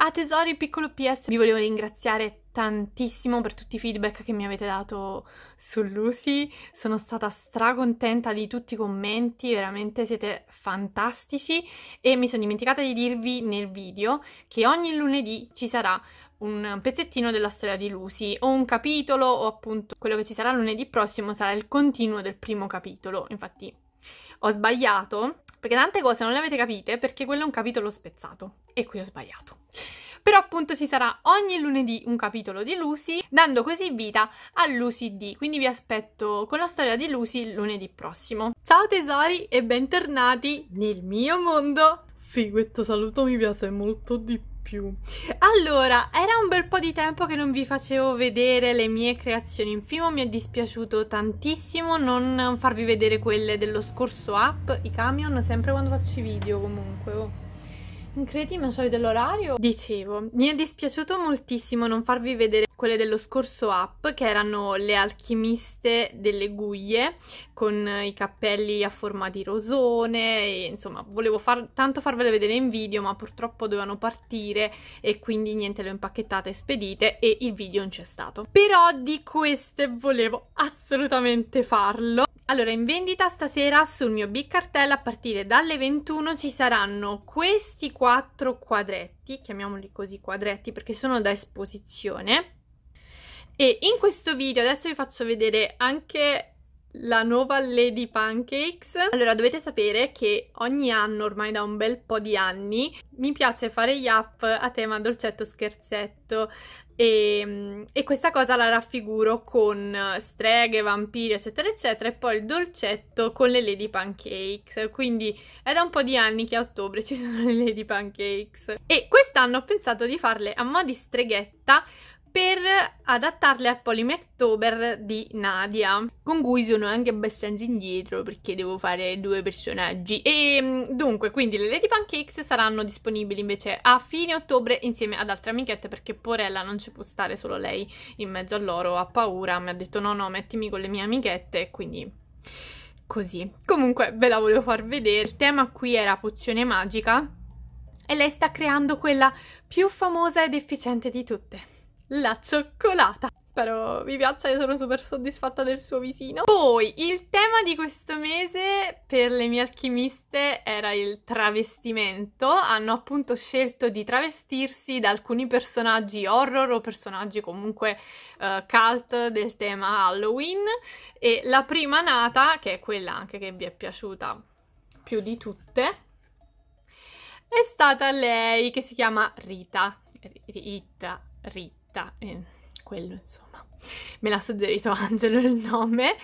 Ah tesori, piccolo PS, vi volevo ringraziare tantissimo per tutti i feedback che mi avete dato su Lucy, sono stata stracontenta di tutti i commenti, veramente siete fantastici e mi sono dimenticata di dirvi nel video che ogni lunedì ci sarà un pezzettino della storia di Lucy o un capitolo o appunto quello che ci sarà lunedì prossimo sarà il continuo del primo capitolo, infatti ho sbagliato perché tante cose non le avete capite perché quello è un capitolo spezzato e qui ho sbagliato. Però appunto ci sarà ogni lunedì un capitolo di Lucy, dando così vita a Lucy D. Quindi vi aspetto con la storia di Lucy lunedì prossimo. Ciao tesori e bentornati nel mio mondo! Sì, questo saluto mi piace molto di più più. Allora, era un bel po' di tempo che non vi facevo vedere le mie creazioni in film. mi è dispiaciuto tantissimo non farvi vedere quelle dello scorso app, i camion, sempre quando faccio i video comunque, oh. Incredibile, non so dell'orario. Dicevo, mi è dispiaciuto moltissimo non farvi vedere quelle dello scorso app che erano le alchimiste delle guglie con i cappelli a forma di rosone, e, insomma volevo far, tanto farvele vedere in video ma purtroppo dovevano partire e quindi niente le ho impacchettate e spedite e il video non c'è stato. Però di queste volevo assolutamente farlo. Allora, in vendita stasera sul mio big cartel a partire dalle 21 ci saranno questi quattro quadretti, chiamiamoli così quadretti perché sono da esposizione, e in questo video adesso vi faccio vedere anche la nuova Lady Pancakes. Allora, dovete sapere che ogni anno, ormai da un bel po' di anni, mi piace fare gli up a tema dolcetto scherzetto. E, ehm, e, questa cosa la raffiguro con streghe, vampiri, eccetera, eccetera, e poi il dolcetto con le Lady Pancakes. Quindi è da un po' di anni che a ottobre ci sono le Lady Pancakes. E quest'anno ho pensato di farle a mo' di streghetta per adattarle al Polymacktober di Nadia, con cui sono anche abbastanza indietro perché devo fare due personaggi. E mm, dunque, quindi le Lady Pancakes saranno disponibili invece a fine ottobre insieme ad altre amichette perché Porella non ci può stare solo lei in mezzo a loro, ha paura, mi ha detto no no, mettimi con le mie amichette, quindi così. Comunque ve la volevo far vedere, il tema qui era pozione magica e lei sta creando quella più famosa ed efficiente di tutte la cioccolata. Spero vi piaccia, io sono super soddisfatta del suo visino. Poi, il tema di questo mese per le mie alchimiste era il travestimento. Hanno appunto scelto di travestirsi da alcuni personaggi horror o personaggi comunque uh, cult del tema Halloween. E la prima nata, che è quella anche che vi è piaciuta più di tutte, è stata lei che si chiama Rita. Rita, Rita da, eh, quello insomma, me l'ha suggerito Angelo il nome,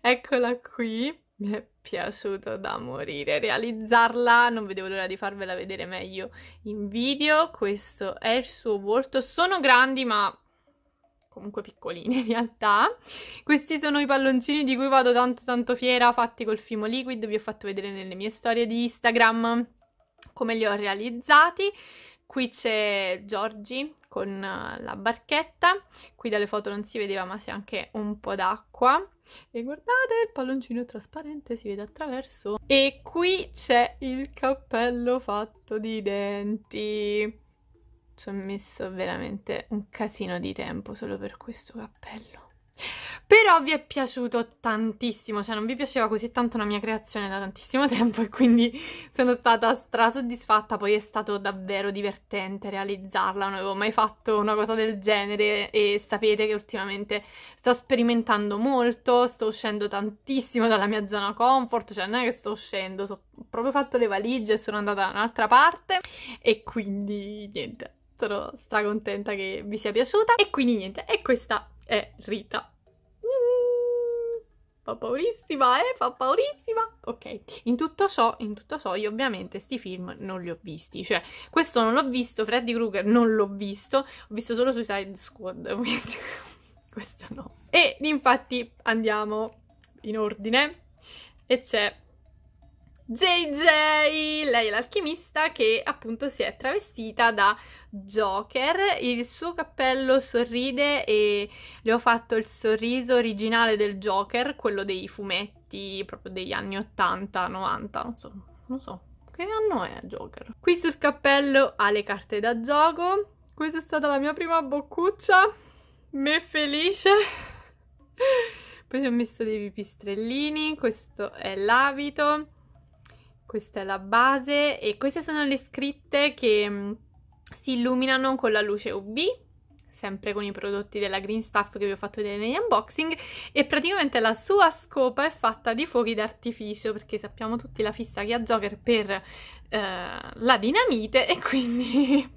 eccola qui, mi è piaciuto da morire realizzarla, non vedevo l'ora di farvela vedere meglio in video, questo è il suo volto, sono grandi ma comunque piccoline in realtà. Questi sono i palloncini di cui vado tanto tanto fiera, fatti col Fimo Liquid, vi ho fatto vedere nelle mie storie di Instagram come li ho realizzati. Qui c'è Giorgi con eh, la barchetta, qui dalle foto non si vedeva ma c'è anche un po' d'acqua e guardate il palloncino trasparente, si vede attraverso e qui c'è il cappello fatto di denti ci ho messo veramente un casino di tempo solo per questo cappello però vi è piaciuto tantissimo, cioè non vi piaceva così tanto una mia creazione da tantissimo tempo e quindi sono stata strasoddisfatta, poi è stato davvero divertente realizzarla, non avevo mai fatto una cosa del genere e sapete che ultimamente sto sperimentando molto, sto uscendo tantissimo dalla mia zona comfort, cioè non è che sto uscendo, ho proprio fatto le valigie e sono andata da un'altra parte e quindi niente, sono stracontenta che vi sia piaciuta e quindi niente, e questa è Rita. Uh, fa paurissima, eh, fa paurissima. Ok, in tutto ciò, in tutto ciò, io ovviamente questi film non li ho visti. Cioè, questo non l'ho visto, Freddy Krueger non l'ho visto, ho visto solo Suicide Squad, quindi questo no. E infatti andiamo in ordine e c'è JJ, lei è l'alchimista che appunto si è travestita da Joker, il suo cappello sorride e le ho fatto il sorriso originale del Joker, quello dei fumetti proprio degli anni 80, 90, non so, non so che anno è Joker. Qui sul cappello ha le carte da gioco, questa è stata la mia prima boccuccia, me felice. Poi ci ho messo dei pipistrellini, questo è l'abito questa è la base e queste sono le scritte che mm, si illuminano con la luce UV sempre con i prodotti della Green Stuff che vi ho fatto vedere negli unboxing e praticamente la sua scopa è fatta di fuochi d'artificio perché sappiamo tutti la fissa che ha Joker per eh, la dinamite e quindi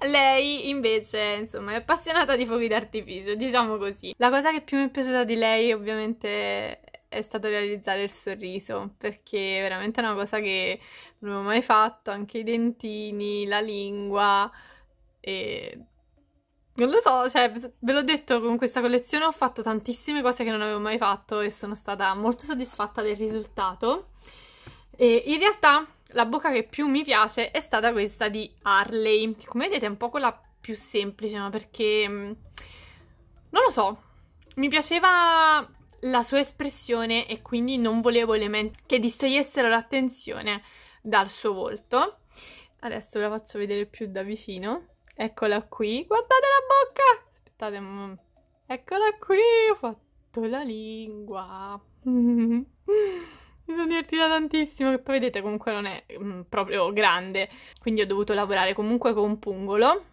lei invece insomma è appassionata di fuochi d'artificio diciamo così la cosa che più mi è piaciuta di lei ovviamente è stato realizzare il sorriso, perché è veramente una cosa che non avevo mai fatto, anche i dentini, la lingua e... Non lo so, cioè, ve l'ho detto, con questa collezione ho fatto tantissime cose che non avevo mai fatto e sono stata molto soddisfatta del risultato. E in realtà la bocca che più mi piace è stata questa di Harley. Come vedete è un po' quella più semplice, ma perché... Mm, non lo so, mi piaceva la sua espressione e quindi non volevo che distogliessero l'attenzione dal suo volto. Adesso ve la faccio vedere più da vicino. Eccola qui. Guardate la bocca! Aspettate. Mm, mm. Eccola qui! Ho fatto la lingua. Mi sono divertita tantissimo, che poi vedete comunque non è mh, mm, proprio grande. Quindi ho dovuto lavorare comunque con pungolo.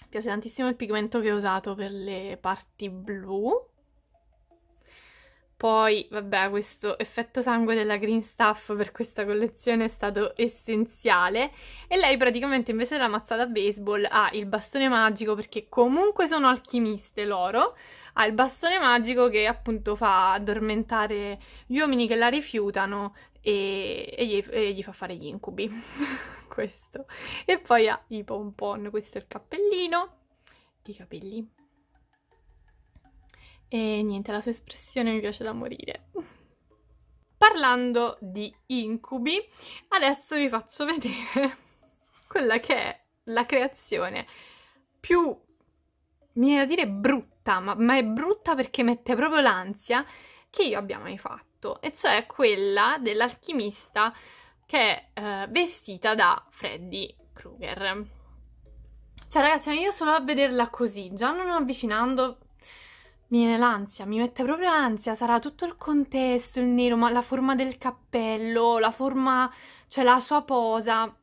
Mi piace tantissimo il pigmento che ho usato per le parti blu poi, vabbè, questo effetto sangue della Green Stuff per questa collezione è stato essenziale. E lei praticamente invece della mazzata baseball ha il bastone magico, perché comunque sono alchimiste loro, ha il bastone magico che appunto fa addormentare gli uomini che la rifiutano e, e, gli, e gli fa fare gli incubi. questo. E poi ha i pompon, questo è il cappellino, i capelli. E niente, la sua espressione mi piace da morire. Parlando di incubi, adesso vi faccio vedere quella che è la creazione più, mi viene da dire brutta, ma, ma è brutta perché mette proprio l'ansia, che io abbia mai fatto, e cioè quella dell'alchimista che è eh, vestita da Freddy Krueger. Cioè ragazzi, io solo a vederla così, già non avvicinando viene l'ansia, mi mette proprio ansia, sarà tutto il contesto, il nero, ma la forma del cappello, la forma, cioè la sua posa,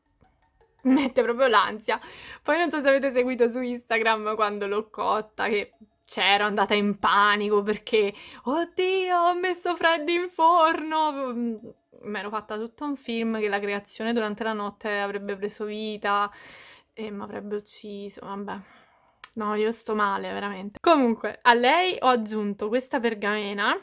mette proprio l'ansia. Poi non so se avete seguito su Instagram quando l'ho cotta, che c'ero andata in panico perché, oddio, ho messo Freddy in forno, mm, mi ero fatta tutto un film che la creazione durante la notte avrebbe preso vita e mi avrebbe ucciso, vabbè. No, io sto male, veramente. Comunque, a lei ho aggiunto questa pergamena,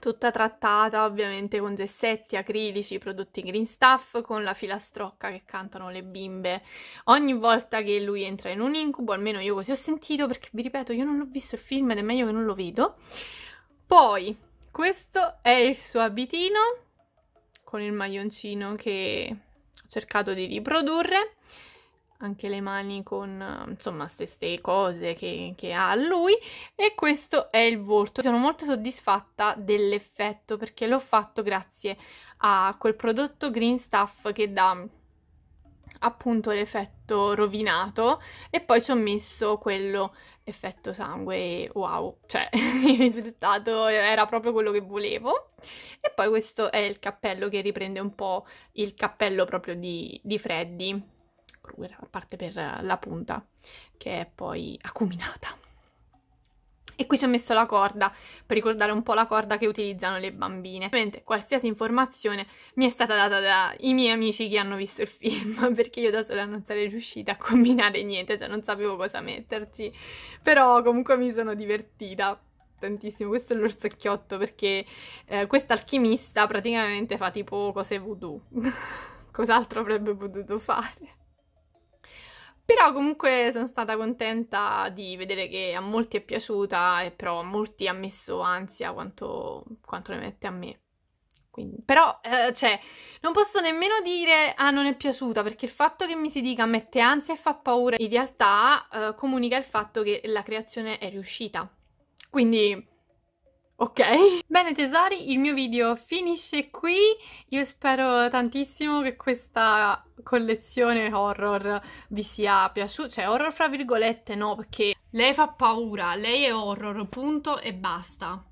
tutta trattata ovviamente con gessetti, acrilici, prodotti green stuff, con la filastrocca che cantano le bimbe. Ogni volta che lui entra in un incubo, almeno io così ho sentito, perché vi ripeto, io non l'ho visto il film ed è meglio che non lo vedo. Poi, questo è il suo abitino, con il maglioncino che ho cercato di riprodurre anche le mani con eh, insomma queste cose che, che, ha lui e questo è il volto sono molto soddisfatta dell'effetto perché l'ho fatto grazie a quel prodotto green stuff che dà appunto l'effetto rovinato e poi ci ho messo quello effetto sangue e wow, cioè il risultato era proprio quello che volevo e poi questo è il cappello che riprende un po' il cappello proprio di, di Freddy Kruger, a parte per la punta che è poi acuminata. E qui ci ho messo la corda per ricordare un po' la corda che utilizzano le bambine. Ovviamente qualsiasi informazione mi è stata data dai miei amici che hanno visto il film, perché io da sola non sarei riuscita a combinare niente, cioè non sapevo cosa metterci, però comunque mi sono divertita tantissimo. Questo è l'orsacchiotto perché eh, questa alchimista praticamente fa tipo cose voodoo. Cos'altro avrebbe potuto fare? Però comunque sono stata contenta di vedere che a molti è piaciuta e però a molti ha messo ansia quanto, quanto ne mette a me. Quindi, però, eh, cioè, non posso nemmeno dire ah, non è piaciuta, perché il fatto che mi si dica mette ansia e fa paura, in realtà eh, comunica il fatto che la creazione è riuscita. Quindi Ok? Bene tesori, il mio video finisce qui, io spero tantissimo che questa collezione horror vi sia piaciuta, cioè horror fra virgolette no, perché lei fa paura, lei è horror, punto e basta.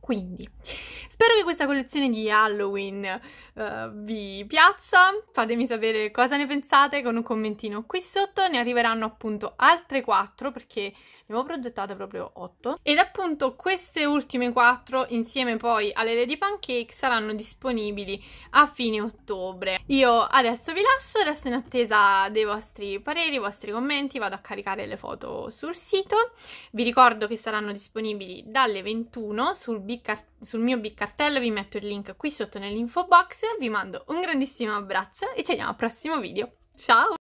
Quindi, spero che questa collezione di Halloween uh, vi piaccia, fatemi sapere cosa ne pensate con un commentino qui sotto, ne arriveranno appunto altre 4 perché ne avevo progettate proprio 8 ed appunto queste ultime 4 insieme poi alle Lady Pancake saranno disponibili a fine ottobre. Io adesso vi lascio, resto in attesa dei vostri pareri, i vostri commenti, vado a caricare le foto sul sito. Vi ricordo che saranno disponibili dalle 21 sul, Bic sul mio big cartello, vi metto il link qui sotto nell'info box, vi mando un grandissimo abbraccio e ci vediamo al prossimo video. Ciao!